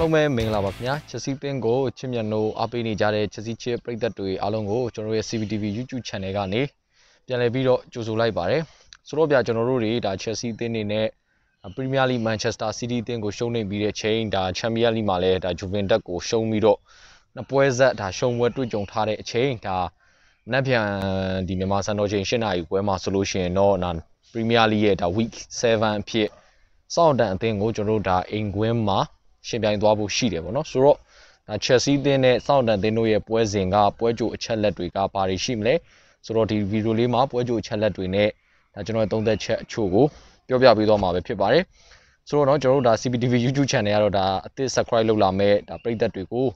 အားလုံးပဲမင်္ဂလာပါခင်ဗျာချက်စီပင်းကို ချစ်မြတ်နိုးအားပေးနေကြတဲ့ချက်စီချစ်ပရိသတ်တွေအားလုံးကိုကျွန်တော်ရဲ့ CCTV YouTube Channel ကနေပြန်လည်ပြီးတော့ကြိုဆိုလိုက်ပါတယ်ဆိုတော့ဗျာကျွန်တော်တို့တွေဒါချက်စီအသင်းနေနဲ့ Premier League Manchester City အသင်းကိုရှုံးနေပြီးတဲ့ချိန်ဒါ Champions League မှာလည်းဒါ Juventus ကိုရှုံးပြီးတော့နှစ်ပွဲဆက်ဒါရှုံးပွဲတွေ့ကြုံထားတဲ့အချိန်ဒါနက်ပြန်ဒီမြန်မာစံတော်ချိန်၈နာရီခွဲမှာဆိုလို့ရှိရင်တော့ဒါ Premier League ရဲ့ဒါ Week 7အဖြစ်စောင့်တန်အသင်းကိုကျွန်တော်တို့ဒါအိမ်ကွင်းမှာရှင်ပြိုင်သွားဖို့ရှိတယ်ပေါ့နော်ဆိုတော့ဒါ Chelsea သင်းနဲ့ Southampton သင်းတို့ရဲ့ပွဲစဉ်ကပွဲကြိုအချက်လက်တွေကဘာတွေရှိမလဲဆိုတော့ဒီဗီဒီယိုလေးမှာပွဲကြိုအချက်လက်တွေနဲ့ဒါကျွန်တော်ရဲ့သုံးသက်ချက်အချို့ကိုပြောပြပေးသွားမှာပဲဖြစ်ပါတယ်ဆိုတော့เนาะကျွန်တော်တို့ဒါ CPTV YouTube channel ကတော့ဒါအသစ် subscribe လုပ်လာမဲ့ဒါပရိသတ်တွေကို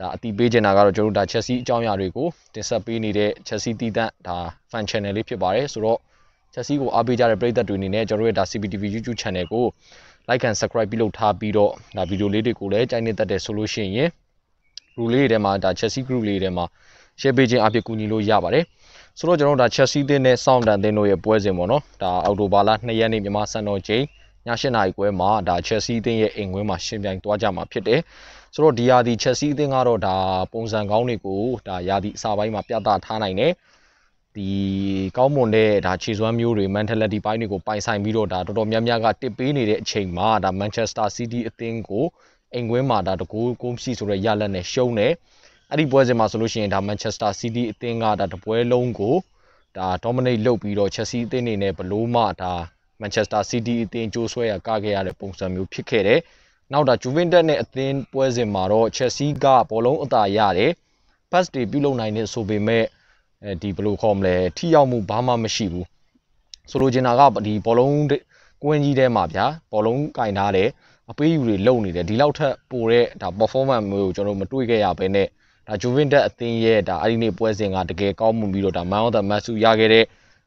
ဒါအတိပေးချင်တာကတော့ကျွန်တော်တို့ဒါ Chelsea အကြောင်းအရာတွေကိုတင်ဆက်ပေးနေတဲ့ Chelsea တည်တံ့ဒါ fan channel လေးဖြစ်ပါတယ်ဆိုတော့ Chelsea ကိုအားပေးကြတဲ့ပရိသတ်တွေအနေနဲ့ကျွန်တော်တို့ရဲ့ဒါ CPTV YouTube channel ကို like and subscribe ပြုလုပ်ထားပြီးတော့ဒါဗီဒီယိုလေးတွေကိုလည်းကြိုက်နေတတ်တယ်ဆိုလို့ရှိရင် rule လေးတွေမှာဒါ Chelsea group လေးတွေမှာ share ပေးခြင်းအပြင်ကူညီလို့ရပါတယ်ဆိုတော့ကျွန်တော်တို့ဒါ Chelsea သင်းနဲ့ Southampton သင်းတို့ရဲ့ပွဲစဉ်ပေါ့နော်ဒါအောက်တိုဘာလ2ရက်နေ့မြန်မာစံတော်ချိန်ည7:00နာရီခွဲမှာဒါ Chelsea သင်းရဲ့အိမ်ကွင်းမှာရှင်ပြိုင်သွားကြမှာဖြစ်တယ်ဆိုတော့ဒီရာဒီ Chelsea သင်းကတော့ဒါပုံစံကောင်းတွေကိုဒါရာဒီအစပိုင်းမှာပြသထားနိုင်တယ်ဒီကောင်းမွန်တဲ့ဒါခြေစွမ်းမျိုးတွေ mentality ပိုင်းတွေကိုပိုင်ဆိုင်ပြီးတော့ဒါတော်တော်များများကတစ်ပေးနေတဲ့အချိန်မှာဒါ Manchester City အသင်းကိုအိမ်ကွင်းမှာဒါတကူကိုမရှိဆိုတဲ့ရလဒ်နဲ့ရှုံးတယ်အဲ့ဒီပွဲစဉ်မှာဆိုလို့ရှိရင်ဒါ Manchester City အသင်းကဒါတပွဲလုံးကိုဒါ dominate လုပ်ပြီးတော့ Chelsea အသင်းနေနဲ့ဘလို့မှဒါ Manchester City အသင်းကြိုးဆွဲရကခဲ့ရတဲ့ပုံစံမျိုးဖြစ်ခဲ့တယ်။နောက်ဒါ Juventus နဲ့အသင်းပွဲစဉ်မှာတော့ Chelsea ကဘောလုံးအသာရတယ်။ pass တွေပြုလုပ်နိုင်နေဆိုပေမဲ့အဲဒီဘယ်လိုခေါ်မလဲထိရောက်မှုဘာမှမရှိဘူးဆိုလိုချင်တာကဒီဘောလုံးကွင်းကြီးထဲမှာဗျာဘောလုံးကင်ထားတယ်အပေးယူတွေလုံနေတယ်ဒီလောက်ထက်ပိုတဲ့ဒါ performance မျိုးကိုကျွန်တော်မတွေ့ခဲ့ရဘဲနဲ့ဒါ Juventus အသင်းရဲ့ဒါအဲ့ဒီနေ့ပွဲစဉ်ကတကယ်ကောင်းမှုပြီးတော့ဒါ Man of the Match ရခဲ့တဲ့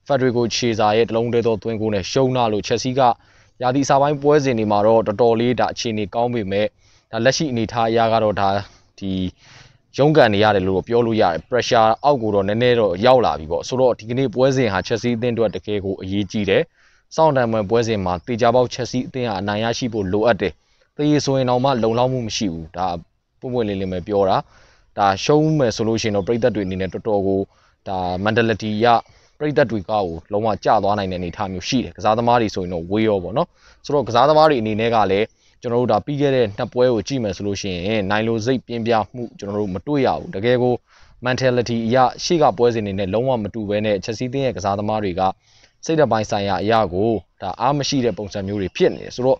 Federico Chiesa ရဲ့တလုံးတည်းသောသွင်းကိုနဲ့ရှုံးနာလို့ Chelsea ကရာသီအစပိုင်းပွဲစဉ်တွေမှာတော့တော်တော်လေးဒါအခြေအနေကောင်းပေမဲ့ဒါလက်ရှိအနေထားအရကတော့ဒါဒီရုန်းကန်နေရတယ်လို့ပြောလို့ရတယ် pressure အောက်ကိုတော့နည်းနည်းတော့ရောက်လာပြီပေါ့ဆိုတော့ဒီကနေ့ပွဲစဉ်ဟာ Chelsea အသင်းအတွက်တကယ်ကိုအရေးကြီးတယ်စောင့်တမ်းပွဲစဉ်မှာတေချာပေါက် Chelsea အသင်းဟာအနိုင်ရရှိဖို့လိုအပ်တယ်တည်ဆိုရင်တော့မှလုံလောက်မှုမရှိဘူးဒါပွင့်ပွင့်လင်းလင်းပဲပြောတာဒါရှုံးမယ်ဆိုလို့ရှိရင်တော့ပြည်သက်တွေအနေနဲ့တော်တော်ကိုဒါ mentality ရပြည်သက်တွေကကိုလုံးဝကျသွားနိုင်တဲ့အနေအထားမျိုးရှိတယ်ကစားသမားတွေဆိုရင်တော့ဝေးရောပေါ့နော်ဆိုတော့ကစားသမားတွေအနေနဲ့ကလည်းကျွန်တော်တို့ဒါပြီးခဲ့တဲ့နှစ်ပွဲကိုကြည့်မယ်ဆိုလို့ရှိရင်နိုင်လိုစိတ်ပြင်းပြမှုကျွန်တော်တို့မတွေ့ရဘူးတကယ်ကို mentality အရရှေ့ကပွဲစဉ်တွေနဲ့လုံးဝမတူဘဲနဲ့ချက်စီးသင်းရဲ့ကစားသမားတွေကစိတ်တပိုင်းဆိုင်ရာအရာကိုဒါအားမရှိတဲ့ပုံစံမျိုးတွေဖြစ်နေတယ်ဆိုတော့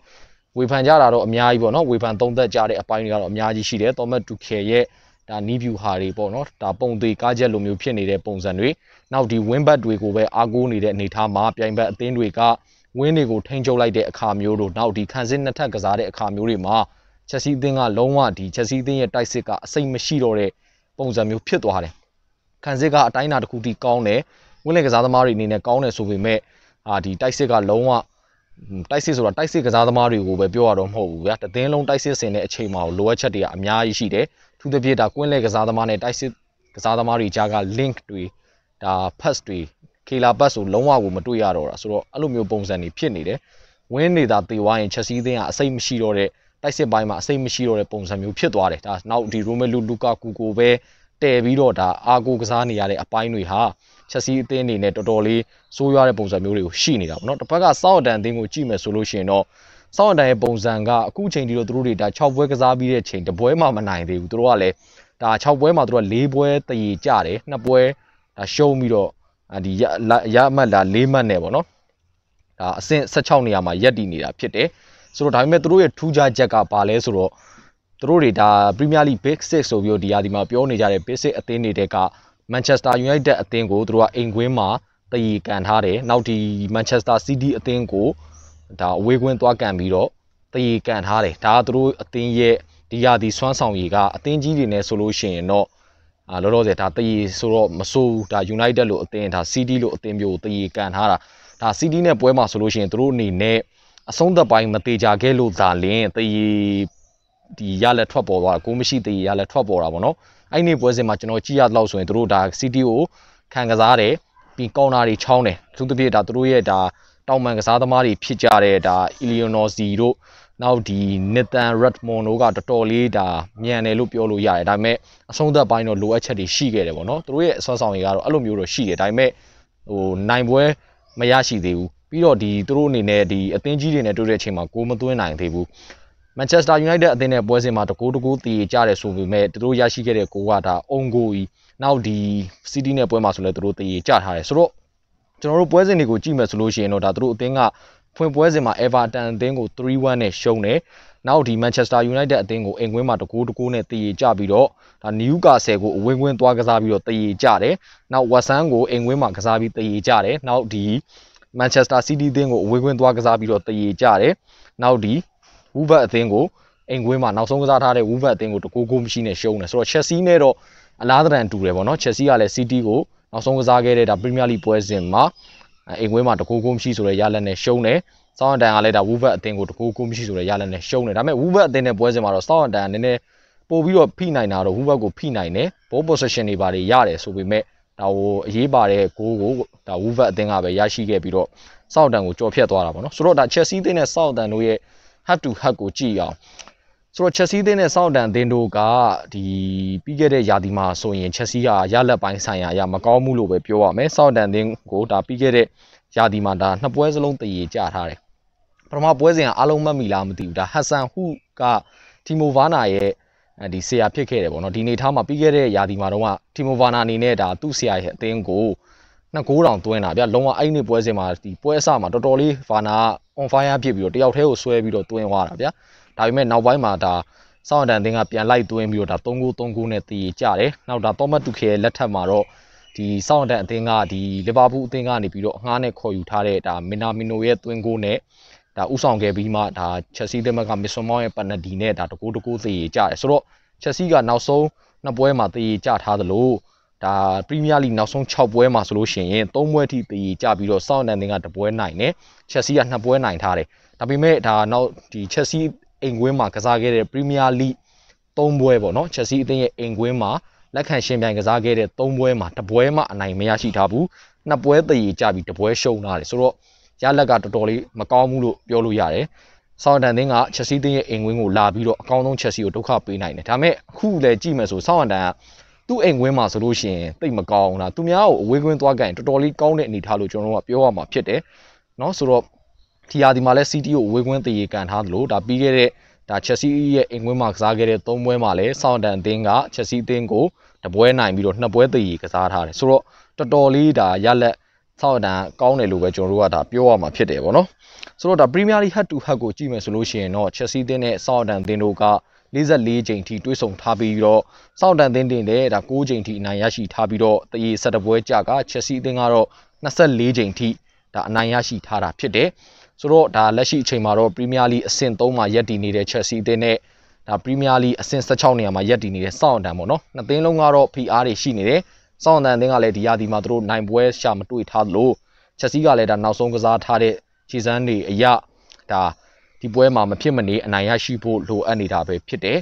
ဝေဖန်ကြတာတော့အများကြီးပေါ့နော်ဝေဖန်သုံးသက်ကြတဲ့အပိုင်းတွေကတော့အများကြီးရှိတယ်တော်မတ်တူခဲရဲ့ဒါနီးဗျူဟာတွေပေါ့နော်ဒါပုံသေးကားချက်လိုမျိုးဖြစ်နေတဲ့ပုံစံတွေနောက်ဒီဝင်းဘတ်တွေကိုပဲအားကိုးနေတဲ့အနေအထားမှာပြိုင်ဘက်အသင်းတွေကဝင်းတွေကိုထိန်းချုပ်လိုက်တဲ့အခါမျိုးတို့နောက်ဒီခံစစ်နှစ်ထပ်ကစားတဲ့အခါမျိုးတွေမှာချက်စီးသင်းကလုံးဝဒီချက်စီးသင်းရဲ့တိုက်စစ်ကအစိမ့်မရှိတော့တဲ့ပုံစံမျိုးဖြစ်သွားတယ်။ခံစစ်ကအတိုင်းအတာတစ်ခုထိကောင်းတယ်။ဝင်းလေကစားသမားတွေအနေနဲ့ကောင်းတယ်ဆိုပေမဲ့အာဒီတိုက်စစ်ကလုံးဝတိုက်စစ်ဆိုတာတိုက်စစ်ကစားသမားတွေကိုပဲပြောရတော့မဟုတ်ဘူးဗျာတသင်းလုံးတိုက်စစ်ဆင်တဲ့အချိန်မှာလိုအပ်ချက်တွေကအများကြီးရှိတယ်သူတစ်ပြေတာကွင်းလဲကစားသမားနဲ့တိုက်စစ်ကစားသမားတွေကြားက link တွေဒါ pass တွေခေလာပတ်ဆိုလုံးဝကိုမတွေ့ရတော့တာဆိုတော့အဲ့လိုမျိုးပုံစံတွေဖြစ်နေတယ်ဝင်းနေတာတေဝိုင်းရင်ချက်စည်းသင်းကအစိမ့်မရှိတော့တဲ့တိုက်စစ်ပိုင်းမှာအစိမ့်မရှိတော့တဲ့ပုံစံမျိုးဖြစ်သွားတယ်ဒါနောက်ဒီရိုမဲလူလူကာကူကိုပဲတဲပြီးတော့ဒါအာကိုကစားနေရတဲ့အပိုင်းတွေဟာချက်စီအသင်းအနေနဲ့တော်တော်လေးစိုးရွားတဲ့ပုံစံမျိုးတွေကိုရှိနေတာပေါ့နော်တစ်ဖက်ကစောက်တန်အသင်းကိုကြည့်မယ်ဆိုလို့ရှိရင်တော့စောက်တန်ရဲ့ပုံစံကအခုချိန်ဒီတော့သူတို့တွေဒါ6ပွဲကစားပြီးတဲ့ချိန်တပွဲမှမနိုင်သေးဘူးသူတို့ကလည်းဒါ6ပွဲမှာသူတို့က4ပွဲတရေကြတယ်2ပွဲဒါရှုံးပြီးတော့ဒီရရအမှတ်လာ၄မှတ်နဲ့ပေါ့နော်ဒါအဆင့်16နေရာမှာရက်တည်နေတာဖြစ်တယ်ဆိုတော့ဒါပေမဲ့သူတို့ရဲ့ထူးခြားချက်ကဘာလဲဆိုတော့သူတို့တွေဒါ Premier League Big 6ဆိုပြီးတော့ဒီဟာဒီမှာပြောနေကြတဲ့ Big 6အသင်းတွေတဲ့က Manchester United အသင်းကိုသူတို့ကအိမ်ကွင်းမှာတည်ကန်ထားတယ်နောက်ဒီ Manchester City အသင်းကိုဒါအဝေးကွင်းသွားကန်ပြီးတော့တည်ကန်ထားတယ်ဒါကသူတို့အသင်းရဲ့ဒီဟာဒီစွမ်းဆောင်ရည်ကအသင်းကြီးတွေနဲ့ဆိုလို့ရှိရင်တော့အာလောလောဆယ်ဒါတရေဆိုတော့မဆိုးဘူးဒါ United လို့အသင်းဒါ CD လို့အသင်းမျိုးကိုတရေကန်ထားတာဒါ CD နဲ့ပွဲမှာဆိုလို့ရှိရင်သူတို့အနေနဲ့အဆုံးသက်ပိုင်းမသေးကြခဲ့လို့ဒါလင်းတရေဒီရလက်ထွက်ပေါ်သွားကိုမရှိတရေရလက်ထွက်ပေါ်တာဗောနော်အဲ့ဒီပွဲစဉ်မှာကျွန်တော်ကြည့်ရတော့ဆိုရင်သူတို့ဒါ CD ကိုခံကစားတယ်ပြီးကောင်းတာတွေချောင်းတယ်သူတို့ပြည့်ဒါသူတို့ရဲ့ဒါတောင်ပန်ကစားသမားတွေဖြစ်ကြတဲ့ဒါ Eleanor Z တို့နောက်ဒီ Nathan Redmond တို့ကတော်တော်လေးဒါမြန်တယ်လို့ပြောလို့ရတယ်ဒါပေမဲ့အဆုံးသက်ပိုင်းတော့လိုအပ်ချက်တွေရှိခဲ့တယ်ပေါ့နော်သူတို့ရဲ့အစွမ်းဆောင်ရည်ကတော့အဲ့လိုမျိုးတော့ရှိတယ်ဒါပေမဲ့ဟိုနိုင်ပွဲမရရှိသေးဘူးပြီးတော့ဒီသူတို့အနေနဲ့ဒီအသင်းကြီးတွေနဲ့တွေ့တဲ့အချိန်မှာကိုမသွင်းနိုင်သေးဘူး Manchester United အသင်းရဲ့ပွဲစဉ်မှာတကိုးတကိုးတည်ကြတယ်ဆိုပေမဲ့သူတို့ရရှိခဲ့တဲ့ကိုကဒါအုံကိုကြီးနောက်ဒီ City နဲ့ပွဲမှာဆိုလဲသူတို့တည်ကြထားတယ်ဆိုတော့ကျွန်တော်တို့ပွဲစဉ်တွေကိုကြည့်မယ်ဆိုလို့ရှိရင်တော့ဒါတို့အသင်းကဖွင့်ပွဲစဉ်မှာ Everton အသင်းကို3-1နဲ့ရှုံးတယ်။နောက်ဒီ Manchester United အသင်းကိုအင်ကွင်းမှာ2-2နဲ့တည်ရကြပြီးတော့ဒါ Newcastle ကိုအဝင်းကွင်းသွားကစားပြီးတော့တည်ရကြတယ်။နောက် West Ham ကိုအင်ကွင်းမှာကစားပြီးတည်ရကြတယ်။နောက်ဒီ Manchester City အသင်းကိုအဝင်းကွင်းသွားကစားပြီးတော့တည်ရကြတယ်။နောက်ဒီ Wolves အသင်းကိုအင်ကွင်းမှာနောက်ဆုံးကစားထားတဲ့ Wolves အသင်းကို2-2မရှိနဲ့ရှုံးတယ်။ဆိုတော့ Chelsea နဲ့တော့အလားတန်တူတယ်ပေါ့နော်။ Chelsea ကလည်း City ကို2-1နောက်ဆုံးကစားခဲ့တဲ့ဒါပရီးမီးယားလိပွဲစဉ်မှာအိမ်ဝဲမှာတကူကူမရှိဆိုတဲ့ရလက်နဲ့ရှုံးတယ်စောင်းတန်ကလည်းဒါဝူဘတ်အသင်းကိုတကူကူမရှိဆိုတဲ့ရလက်နဲ့ရှုံးတယ်ဒါပေမဲ့ဝူဘတ်အသင်းရဲ့ပွဲစဉ်မှာတော့စောင်းတန်ကနည်းနည်းပို့ပြီးတော့ဖိနိုင်တာတော့ဝူဘတ်ကိုဖိနိုင်တယ်ဘော possession တွေပါတွေရတယ်ဆိုပေမဲ့ဒါဟိုအရေးပါတဲ့ဂိုးကိုဒါဝူဘတ်အသင်းကပဲရရှိခဲ့ပြီးတော့စောင်းတန်ကိုကြော်ဖြတ်သွားတာပေါ့နော်ဆိုတော့ဒါချက်စီးသင်းနဲ့စောင်းတန်တို့ရဲ့ head to head ကိုကြည့်အောင်ဆိုတော့ချက်စီးသင်းနဲ့စောင့်တန်သင်းတို့ကဒီပြီးခဲ့တဲ့ရာသီမှာဆိုရင်ချက်စီးကရလက်ပိုင်းဆိုင်ရာအရာမကောင်းဘူးလို့ပဲပြောရမယ်စောင့်တန်သင်းကိုဒါပြီးခဲ့တဲ့ရာသီမှာဒါနှစ်ပွဲစလုံးတည်ရကြထားတယ်ပထမပွဲစဉ်ကအလုံးမမီလားမသိဘူးဒါဟက်ဆန်ဟူကတီမိုဗာနာရဲ့ဒီဆရာဖြစ်ခဲ့တယ်ပေါ့နော်ဒီနေထားမှာပြီးခဲ့တဲ့ရာသီမှာတော့တီမိုဗာနာအနေနဲ့ဒါသူ့ဆရာရဲ့အသင်းကိုနှစ်ကိုးတောင်တွင်းတာဗျလုံးဝအဲ့ဒီပွဲစဉ်မှာဒီပွဲအစမှာတော်တော်လေးဗာနာ on fire ဖြစ်ပြီးတော့တယောက်တည်းကိုဆွဲပြီးတော့တွင်းသွားတာဗျဒါပေမဲ့နောက်ပိုင်းမှာဒါစောင့်အတန်တင်းကပြန်လိုက်သွင်းပြီးတော့ဒါ3-3ခုနဲ့တည်ကြတယ်နောက်ဒါတောမတ်တူခဲလက်ထက်မှာတော့ဒီစောင့်အတန်အသင်းကဒီလီဗာပူးအသင်းကနေပြီးတော့အငှားနဲ့ခေါ်ယူထားတဲ့ဒါမင်နာမီနိုရဲ့သွင်းကိုနဲ့ဒါဥဆောင်ခဲ့ပြီးမှဒါချက်စီးတဲ့ဘက်ကမစ်ဆွန်မောင်းရဲ့ပန်နဒီနဲ့ဒါတကူတကူသေကြတယ်ဆိုတော့ချက်စီးကနောက်ဆုံးနှစ်ပွဲမှာသေကြထားသလိုဒါပရီးမီးယားလိနောက်ဆုံး6ပွဲမှာဆိုလို့ရှိရင်3ပွဲထိသေကြပြီးတော့စောင့်အတန်အသင်းကတပွဲနိုင်တယ်ချက်စီးက2ပွဲနိုင်ထားတယ်ဒါပေမဲ့ဒါနောက်ဒီချက်စီးအိမ်ကွင်းမှာကစားခဲ့တဲ့ Premier League 3ပွဲပေါ့နော် Chelsea အသင်းရဲ့အိမ်ကွင်းမှာလက်ခံရှင်ပြိုင်ကစားခဲ့တဲ့3ပွဲမှာတပွဲမှအနိုင်မရရှိထားဘူးနှစ်ပွဲတရေကြပြီးတပွဲရှုံးထားတယ်ဆိုတော့ရလက်ကတော်တော်လေးမကောင်းဘူးလို့ပြောလို့ရတယ်ဆောင်းတန်တင်းကချက်စီးတင်းရဲ့အိမ်ဝင်ကိုလာပြီးတော့အကောင်းဆုံးချက်စီကိုဒုက္ခပေးနိုင်တယ်ဒါပေမဲ့အခုလည်းကြည့်မယ်ဆိုဆောင်းတန်ကသူ့အိမ်ဝင်မှာဆိုလို့ရှိရင်တိတ်မကောင်းတာသူများကိုအဝေးကွင်းသွားကြရင်တော်တော်လေးကောင်းတဲ့အနေထားလို့ကျွန်တော်တို့ကပြောရမှာဖြစ်တယ်เนาะဆိုတော့ထီယာဒီမှာလည်း CTO ဝေခွင်းတရေကန်ထားသလိုဒါပြီးခဲ့တဲ့ဒါချက်စီရဲ့အင်ကွင်းမှာကစားခဲ့တဲ့၃ပွဲမှာလည်းဆောင်းတန်အသင်းကချက်စီအသင်းကိုတပွဲနိုင်ပြီးတော့နှစ်ပွဲတရေကစားထားတယ်ဆိုတော့တော်တော်လေးဒါရလက်ဆောင်းတန်ကောင်းတယ်လို့ပဲကျွန်တော်တို့ကဒါပြောရမှာဖြစ်တယ်ဗောနော်ဆိုတော့ဒါ Premier League head to head ကိုကြည့်မယ်ဆိုလို့ရှိရင်တော့ Chelsea တင်းနဲ့ Southampton တင်းတို့က44ကြိမ်ထိတွဲဆုံထားပြီးတော့ Southampton တင်းတင်တဲ့ဒါ9ကြိမ်ထိအနိုင်ရရှိထားပြီးတော့တရေ7ပွဲကြာက Chelsea တင်းကတော့24ကြိမ်ထိဒါအနိုင်ရရှိထားတာဖြစ်တယ်ဆိုတော့ဒါလက်ရှိအချိန်မှာတော့ Premier League အဆင့်3မှာရပ်တည်နေတဲ့ Chelsea အသင်းနဲ့ဒါ Premier League အဆင့်16နေရာမှာရပ်တည်နေတဲ့ Southampton ပေါ့နော်နှစ်သင်းလုံးကတော့ PR တွေရှိနေတယ် Southampton အသင်းကလည်းဒီရာသီမှာသူတို့နိုင်ပွဲရှာမတွေ့ထားလို့ Chelsea ကလည်းဒါနောက်ဆုံးကစားထားတဲ့ခြေစမ်းတွေအရဒါဒီပွဲမှာမဖြစ်မနေအနိုင်ရရှိဖို့လိုအပ်နေတာပဲဖြစ်တယ်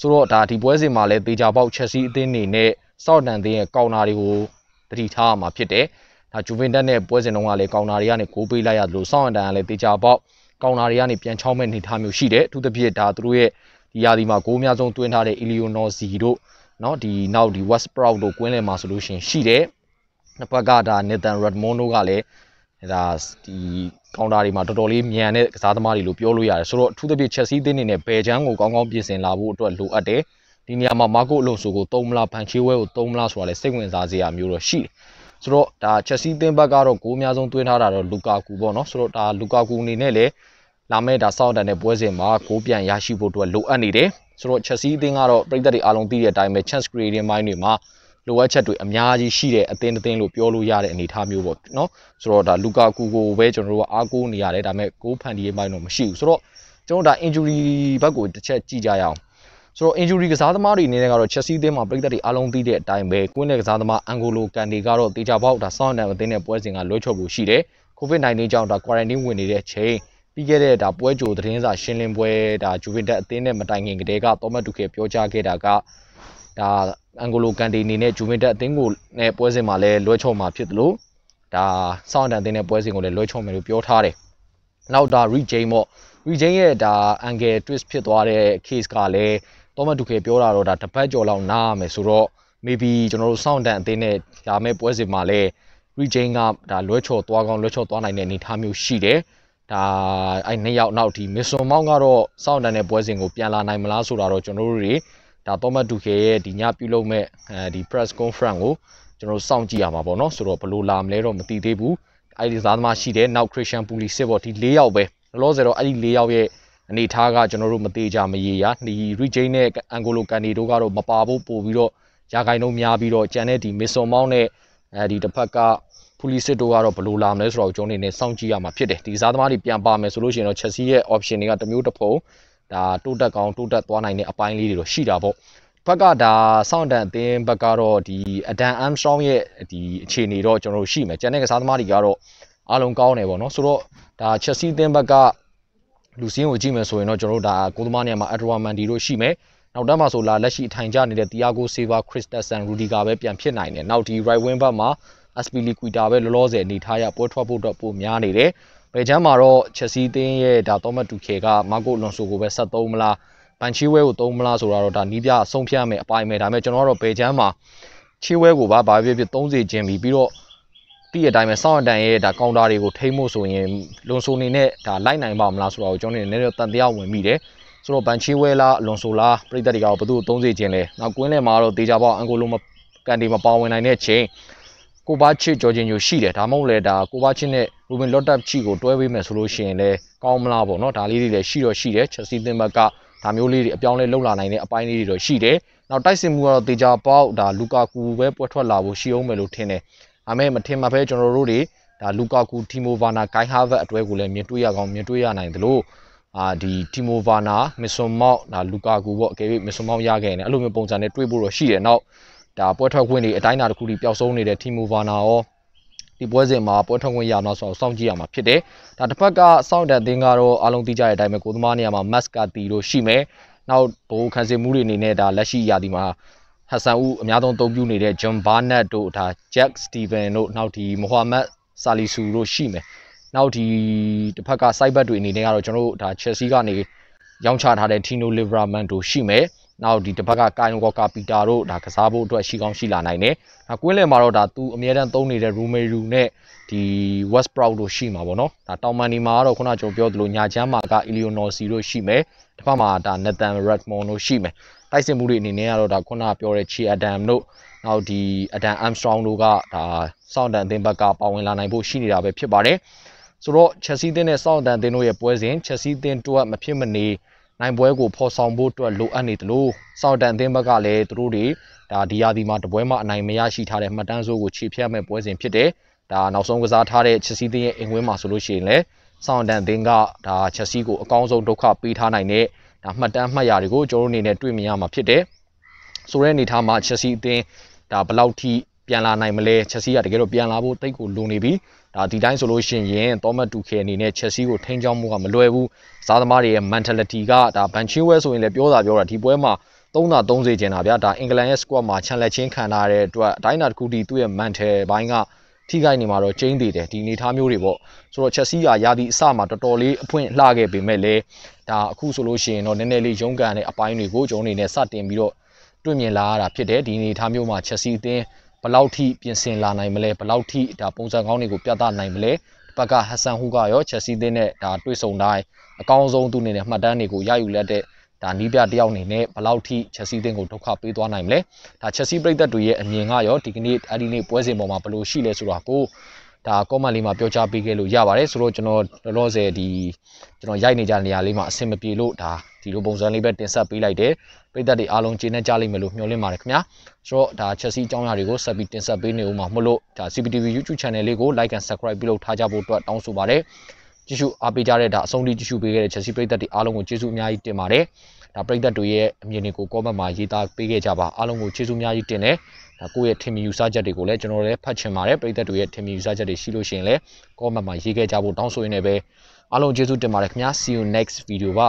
ဆိုတော့ဒါဒီပွဲစဉ်မှာလည်းတေချာပေါက် Chelsea အသင်းနေနဲ့ Southampton အသင်းရဲ့ကောင်နာတွေကိုတတိထားရမှာဖြစ်တယ်ဒါဂျူဗင်တက်နဲ့ပွဲစဉ်တုန်းကလည်းကောင်နာတွေကနေဂိုးပေးလိုက်ရသလိုဆောင်းအန်တန်ကလည်းတေချာပေါက်ကောင်နာတွေကနေပြန်ချောင်းမဲ့နေထားမျိုးရှိတယ်အထူးသဖြင့်ဒါသူတို့ရဲ့ဒီရာသီမှာဂိုးအများဆုံးတွင်းထားတဲ့ Eleonor Z တို့เนาะဒီနောက်ဒီ West Proud တို့ကွင်းလယ်မှာဆိုလို့ရှိရင်ရှိတယ်နှစ်ဘက်ကဒါ Nathan Redmond တို့ကလည်းဒါဒီကောင်တာတွေမှာတော်တော်လေးမြန်တဲ့ကစားသမားတွေလို့ပြောလို့ရတယ်ဆိုတော့အထူးသဖြင့် Chelsea တင်းနေနဲ့ဘယ်ချမ်းကိုကောင်းကောင်းပြင်ဆင်လာဖို့အတွက်လိုအပ်တယ်ဒီနေရာမှာ Marco Alonso ကိုသုံးမလား Panchewell ကိုသုံးမလားဆိုတာလည်းစိတ်ဝင်စားစရာမျိုးတော့ရှိတယ်ဆိုတော့ဒါချက်စီးသင်းဘက်ကတော့ဂိုးအများဆုံးသွင်းထားတာတော့လူကာကူပေါ့နော်ဆိုတော့ဒါလူကာကူအနေနဲ့လည်းလာမယ့်ဒါစောင့်တန်တဲ့ပွဲစဉ်မှာဂိုးပြန်ရရှိဖို့အတွက်လိုအပ်နေတယ်ဆိုတော့ချက်စီးအသင်းကတော့ပြည်သက်တွေအားလုံးသိတဲ့အတိုင်းပဲ chance creating mind တွေမှာလိုအပ်ချက်တွေအများကြီးရှိတဲ့အသင်းအသင်းလို့ပြောလို့ရတဲ့အနေအထားမျိုးပေါ့နော်ဆိုတော့ဒါလူကာကူကိုပဲကျွန်တော်တို့ကအားကိုးနေရတယ်ဒါပေမဲ့ကိုးဖန်တီးရေးပိုင်းတော့မရှိဘူးဆိုတော့ကျွန်တော်ဒါ injury ဘက်ကိုတစ်ချက်ကြည့်ကြရအောင်ဆိုတော့ injury ကစားသမားတွေအနေနဲ့ကတော့ Chelsea အသင်းမှာပြည်သက်တွေအားလုံးသိတဲ့အတိုင်းပဲကွင်းတဲ့ကစားသမား Angolo Kante ကတော့တေချာပေါက်ဒါ Southampton အသင်းရဲ့ပွဲစဉ်ကလွဲချော်ဖို့ရှိတယ်။ COVID-19 ကြောင့်ဒါ quarantine ဝင်နေတဲ့အချိန်ပြီးခဲ့တဲ့ဒါပွဲကြိုသတင်းစာရှင်းလင်းပွဲဒါ Juventus အသင်းနဲ့မတိုင်ခင်ကတည်းက Thomas Tuchel ပြောကြားခဲ့တာကဒါအန်ဂိုလိုကန်တီအနေနဲ့ဂျူဗင်တက်အသင်းကိုနဲ့ပွဲစဉ်မှာလည်းလွဲချော်မှာဖြစ်သလိုဒါဆောင်းတန်အသင်းနဲ့ပွဲစဉ်ကိုလည်းလွဲချော်မယ်လို့ပြောထားတယ်။နောက်ဒါ Rejain ပေါ့ Rejain ရဲ့ဒါ angle twist ဖြစ်သွားတဲ့ case ကလည်းတောမတူခေပြောတာတော့ဒါတစ်ပတ်ကျော်လောက်နားရမယ်ဆိုတော့ maybe ကျွန်တော်တို့စောင့်တန်အသေးနဲ့ဒါမဲ့ပွဲစဉ်မှာလည်း regain ကဒါလွဲချော်သွားကောင်းလွဲချော်သွားနိုင်တဲ့အနေအထားမျိုးရှိတယ်ဒါအဲ့နှစ်ယောက်နောက်ဒီမစ်ဆွန်မောင်းကတော့စောင့်တန်တဲ့ပွဲစဉ်ကိုပြန်လာနိုင်မလားဆိုတာတော့ကျွန်တော်တို့တွေဒါတောမတူခေရဲ့ဒီညပြုလုပ်မဲ့အဲဒီ press conference ကိုကျွန်တော်စောင့်ကြည့်ရမှာပေါ့နော်ဆိုတော့ဘလို့လာမလဲတော့မသိသေးဘူးအဲ့ဒီစားသမားရှိတယ်နောက် Christian Pulisic ပေါ့ဒီ၄ယောက်ပဲလောလောဆယ်တော့အဲ့ဒီ၄ယောက်ရဲ့အနေထားကကျွန်တော်တို့မသေးကြမရေရဒီ regain နဲ့အန်ဂိုလိုကန်နီတို့ကတော့မပါဖို့ပို့ပြီးတော့ရာဂိုင်တို့များပြီးတော့ကြံတဲ့ဒီမစ်ဆွန်မောင်းနဲ့အဲဒီတစ်ဖက်ကဖူလီစစ်တို့ကတော့ဘယ်လိုလာမလဲဆိုတော့ကျွန်တော်အနေနဲ့စောင့်ကြည့်ရမှာဖြစ်တယ်ဒီစားသမားတွေပြန်ပါမယ်ဆိုလို့ရှိရင်တော့ Chelsea ရဲ့ option တွေကတမျိုးတစ်ဖုံဒါတိုးတက်ကောင်းတိုးတက်သွားနိုင်တဲ့အပိုင်းလေးတွေတော့ရှိတာပေါ့ဘက်ကဒါဆောင်းတန်အသင်းဘက်ကတော့ဒီအဒန်အမ်စတရောင်းရဲ့ဒီအခြေအနေတော့ကျွန်တော်တို့ရှိမယ်ကျန်တဲ့ကစားသမားတွေကတော့အားလုံးကောင်းတယ်ပေါ့နော်ဆိုတော့ဒါချက်စီအသင်းဘက်ကလူစင်းကိုကြည့်မယ်ဆိုရင်တော့ကျွန်တော်တို့ဒါကိုသမားနေရာမှာအက်ဒရာမန်ဒီတို့ရှိမယ်နောက်တန်းမှာဆိုလာလက်ရှိအထိုင်ကျနေတဲ့တီယာဂိုဆေဗာခရစ်စတက်ဆန်ရူဒီဂါပဲပြန်ဖြစ်နိုင်တယ်နောက်ဒီ right wing back မှာအစပီလီကွီတာပဲလောလောဆယ်အနေထားရပွဲထွက်ဖို့တော့ပိုများနေတယ်ဘယ်ချမ်းမှာတော့ချက်စီတင်းရဲ့ဒါတောမတ်တူခေကမာကိုလွန်ဆိုကိုပဲဆက်သုံးမလားပန်ချီဝဲကိုသုံးမလားဆိုတော့ဒါနီးပြအဆုံးဖြတ်ရမယ်အပိုင်မယ်ဒါပေမဲ့ကျွန်တော်ကတော့ဘယ်ချမ်းမှာချီဝဲကိုပါဘာဖြစ်ဖြစ်သုံးစီခြင်းပြီးပြီးတော့သိတဲ့အတိုင်းပဲစောင့်အတန်ရဲ့ဒါကောင်တာတွေကိုထိမ့်ဖို့ဆိုရင်လွန်ဆိုနေနဲ့ဒါလိုက်နိုင်ပါမလားဆိုတော့ကျွန်တော်နေနဲ့တန်တရားဝင်မိတယ်ဆိုတော့ဘန်ချီဝဲလားလွန်ဆိုလားပြိတ္တတွေကဘသူ့သုံးစေခြင်းလဲနောက်ကွင်းလဲမှာတော့တေချာပေါ့အန်ကိုလိုမကန်တီမပါဝင်နိုင်တဲ့ချိန်ကိုဘာချစ်ဂျော်ဂျင်ယိုရှိတယ်ဒါမှမဟုတ်လေဒါကိုဘာချစ်နဲ့ရူဘင်လော့တပ်ချီကိုတွဲပေးမယ်ဆိုလို့ရှိရင်လည်းကောင်းမလားပေါ့နော်ဒါလေးတွေလည်းရှိတော့ရှိတယ်ချက်စီသင်းဘက်ကဒါမျိုးလေးတွေအပြောင်းလဲလှုပ်လာနိုင်တဲ့အပိုင်းလေးတွေတော့ရှိတယ်နောက်တိုက်စစ်မှုကတော့တေချာပေါ့ဒါလူကာကူပဲပွက်ထွက်လာဖို့ရှိအောင်မယ်လို့ထင်တယ်ဒါမဲ့မထင်မှပဲကျွန်တော်တို့တွေဒါလူကာကူတီမိုဗာနာဂိုင်းဟာဗတ်အတွဲကိုလည်းမြင်တွေ့ရကောင်းမြင်တွေ့ရနိုင်တယ်လို့အာဒီတီမိုဗာနာမစ်ဆွန်မောက်ဒါလူကာကူပေါ့အကယ်၍မစ်ဆွန်မောက်ရခဲ့တယ်အဲ့လိုမျိုးပုံစံနဲ့တွေးဖို့တော့ရှိတယ်နောက်ဒါပွဲထွက်ခွင့်တွေအတိုင်းအတာတစ်ခုတွေပျောက်ဆုံးနေတဲ့တီမိုဗာနာရောဒီပွဲစဉ်မှာပွဲထွက်ခွင့်ရမှာဆိုတော့စောင့်ကြည့်ရမှာဖြစ်တယ်ဒါတစ်ဖက်ကစောင့်တဲ့အသင်းကတော့အားလုံးသိကြတဲ့အတိုင်းပဲကိုသမားနေရာမှာမတ်စကာတီတို့ရှိမယ်နောက်ဘိုးခန်းစင်မှုတွေအနေနဲ့ဒါလက်ရှိရာသီမှာဟဆန်ဦးအများဆုံးအသုံးပြုနေတဲ့ John Barnett တို့ဒါ Jack Steven တို့နောက်ဒီ Mohamed Salisu တို့ရှိမယ်နောက်ဒီတစ်ဖက်က side back တွေအနေနဲ့ကတော့ကျွန်တော်တို့ဒါ Chelsea ကနေရောင်းချထားတဲ့ Tino Livramento တို့ရှိမယ်နောက်ဒီတစ်ဖက်က Kyle Walker Peter တို့ဒါကစားဖို့အတွက်ရှိကောင်းရှိလာနိုင်တယ်။ဒါကွင်းလယ်မှာတော့ဒါသူအမြဲတမ်းသုံးနေတဲ့ Romero နဲ့ဒီ West Brown တို့ရှိမှာပေါ့နော်။ဒါတောင်မန်ဒီမှာကတော့ခုနကျွန်တော်ပြောသလိုညာချမ်းမှာက Eleonor C တို့ရှိမယ်။တစ်ဖက်မှာဒါ Nathan Redmond တို့ရှိမယ်။တိုက်စစ်မှုတွေအနေနဲ့ကတော့ဒါခုနပြောတဲ့ Che Adam တို့နောက်ဒီ Adam Armstrong တို့ကဒါစောင့်တန်အသင်းဘက်ကပါဝင်လာနိုင်ဖို့ရှိနေတာပဲဖြစ်ပါတယ်ဆိုတော့ Chelsea အသင်းနဲ့စောင့်တန်အသင်းတို့ရဲ့ပွဲစဉ် Chelsea အသင်းတို့ကမဖြစ်မနေနိုင်ပွဲကိုဖော်ဆောင်ဖို့အတွက်လိုအပ်နေတယ်လို့စောင့်တန်အသင်းဘက်ကလည်းသူတို့တွေဒါဒီယာဒီမှာတပွဲမှာအနိုင်မရရှိထားတဲ့မှတ်တမ်းစိုးကိုခြေဖြတ်မဲ့ပွဲစဉ်ဖြစ်တယ်ဒါနောက်ဆုံးကစားထားတဲ့ Chelsea အသင်းရဲ့အင်ကွင်းမှာဆိုလို့ရှိရင်လည်းစောင့်တန်အသင်းကဒါ Chelsea ကိုအကောင်းဆုံးဒုက္ခပေးထားနိုင်တဲ့ဒါမှတ်တမ်းမှတ်ရာတွေကိုကျွန်တော်တို့အနေနဲ့တွေ့မြင်ရမှာဖြစ်တယ်ဆိုတဲ့အနေထားမှာချက်စီအသင်းဒါဘလောက်ထိပြန်လာနိုင်မလဲချက်စီကတကယ်တော့ပြန်လာဖို့တိတ်ကိုလုံနေပြီဒါဒီတိုင်းဆိုလို့ရှိရင်တောမတ်တူခဲအနေနဲ့ချက်စီကိုထိန်းချောင်းမှုကမလွယ်ဘူးစားသမားတွေရဲ့ mentality ကဒါဘန်ချင်းဝဲဆိုရင်လည်းပြောတာပြောတာဒီပွဲမှာ3တာ30ကျင်တာဗျာဒါအင်္ဂလန်ရဲ့ squad မှာချန်လက်ချင်းခံထားတဲ့အတွက်အတိုင်းအတာတစ်ခုတည်းသူ့ရဲ့ mental ဘိုင်းကထိခိုက်နေမှာတော့ကျင်းသေးတယ်ဒီအနေထားမျိုးတွေပေါ့ဆိုတော့ချက်စီးကရာသီအစမှာတော်တော်လေးအဖွင့်လှခဲ့ပေမဲ့လည်းဒါအခုဆိုလို့ရှိရင်တော့နည်းနည်းလေးရုန်းကန်တဲ့အပိုင်းတွေကိုကျွန်တော်အနေနဲ့စတင်ပြီးတော့တွေ့မြင်လာရတာဖြစ်တယ်ဒီအနေထားမျိုးမှာချက်စီအသင်းဘလောက်ထိပြင်ဆင်လာနိုင် မလဲဘလောက်ထိဒါပုံစံကောင်းတွေကိုပြသနိုင်မလဲဘက်ကဟဆန်ဟူကရောချက်စီသင်းနဲ့ဒါတွေ့ဆုံတိုင်းအကောင်းဆုံးသူအနေနဲ့မှတ်တမ်းတွေကိုရယူလက်တဲ့ဒါနီးပြတယောက်အနေနဲ့ဘလောက်ထိချက်စီသင်းကိုဒုက္ခပေးသွားနိုင်မလဲဒါချက်စီပြိသက်တွေရဲ့အမြင်ကရောဒီကနေ့အဲဒီနေ့ပွဲစဉ်ပေါ်မှာဘယ်လိုရှိလဲဆိုတာကိုဒါ comment လေးမှာပြောကြားပေးခဲ့လို့ရပါတယ်ဆိုတော့ကျွန်တော်လောလောဆယ်ဒီကျွန်တော်ရိုက်နေကြနေရာလေးမှာအဆင်မပြေလို့ဒါဒီလိုပုံစံလေးပဲတင်ဆက်ပေးလိုက်တယ်ပိတ်သက်တွေအားလုံးကျေနပ်ကြလိမ့်မယ်လို့မျှော်လင့်ပါတယ်ခင်ဗျာဆိုတော့ဒါချက်စီအကြောင်းအရာတွေကိုဆက်ပြီးတင်ဆက်ပေးနေဦးမှာမလို့ဒါ CPTV YouTube channel လေးကို like and subscribe ပြုလုပ်ထားကြဖို့အတွက်တောင်းဆိုပါတယ်ကြည့်ရှုအားပေးကြတဲ့ဒါအဆုံးထိကြည့်ရှုပေးခဲ့တဲ့ချက်စီပိတ်သက်တွေအားလုံးကိုကျေးဇူးအများကြီးတင်ပါတယ်ဒါပိတ်သက်တွေရဲ့အမြင်တွေကို comment မှာရေးသားပေးခဲ့ကြပါအားလုံးကိုကျေးဇူးအများကြီးတင်တယ်ဒါကိုယ့်ရဲ့ထင်မြင်ယူဆချက်တွေကိုလည်းကျွန်တော်လည်းဖတ်ချင်ပါတယ်ပရိသတ်တွေရဲ့ထင်မြင်ယူဆချက်တွေရှိလို့ရှိရင်လည်း comment မှာရေးခဲ့ကြဖို့တောင်းဆိုရင်းနဲ့ပဲအားလုံးကျေးဇူးတင်ပါတယ်ခင်ဗျာ see you next video ပါ